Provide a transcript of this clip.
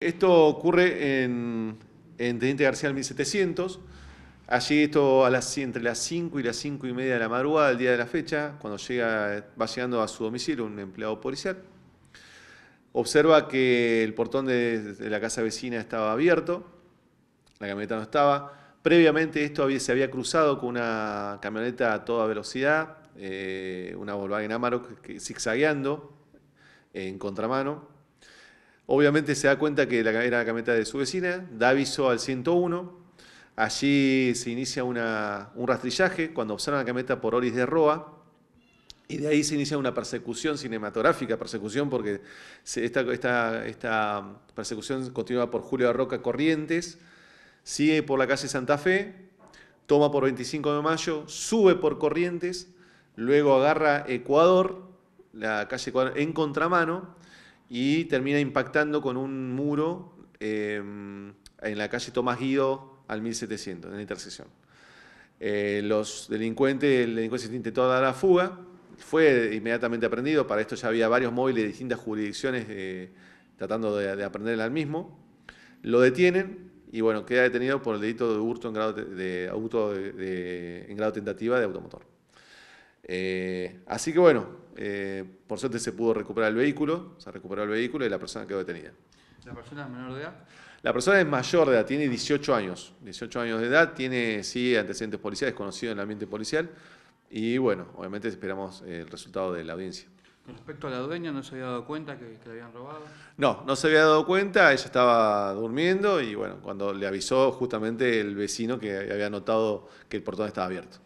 Esto ocurre en, en Teniente García 1700. Allí esto entre las 5 y las 5 y media de la madrugada del día de la fecha, cuando llega, va llegando a su domicilio un empleado policial, observa que el portón de, la casa vecina estaba abierto, la camioneta no estaba. Previamente esto se había cruzado con una camioneta a toda velocidad, eh, una Volkswagen Amarok zigzagueando en contramano Obviamente se da cuenta que era la cameta de su vecina, da aviso al 101, allí se inicia un rastrillaje cuando observan la cameta por Oris de Roa, y de ahí se inicia una persecución cinematográfica, persecución porque esta, esta, persecución continúa por Julio de Roca Corrientes, sigue por la calle Santa Fe, toma por 25 de mayo, sube por Corrientes, luego agarra Ecuador, la calle Ecuador en contramano, y termina impactando con un muro eh, en la calle Tomás Guido al 1700, en la intersección. Eh, los delincuentes, el delincuente intentó dar la fuga, fue inmediatamente aprendido, para esto ya había varios móviles de distintas jurisdicciones eh, tratando de, aprender al mismo. Lo detienen y bueno, queda detenido por el delito de hurto en grado, de, auto en grado tentativa de automotor. así que bueno, eh, por suerte se pudo recuperar el vehículo, se recuperó el vehículo y la persona quedó detenida. ¿La persona es menor de edad? La persona es mayor de edad, tiene 18 años. 18 años de edad, tiene sí antecedentes policiales, conocido en el ambiente policial. Y bueno, obviamente esperamos eh, el resultado de la audiencia. Con respecto a la dueña, ¿no se había dado cuenta que, que la habían robado? No, no se había dado cuenta, ella estaba durmiendo y bueno, cuando le avisó justamente el vecino que había notado que el portón estaba abierto.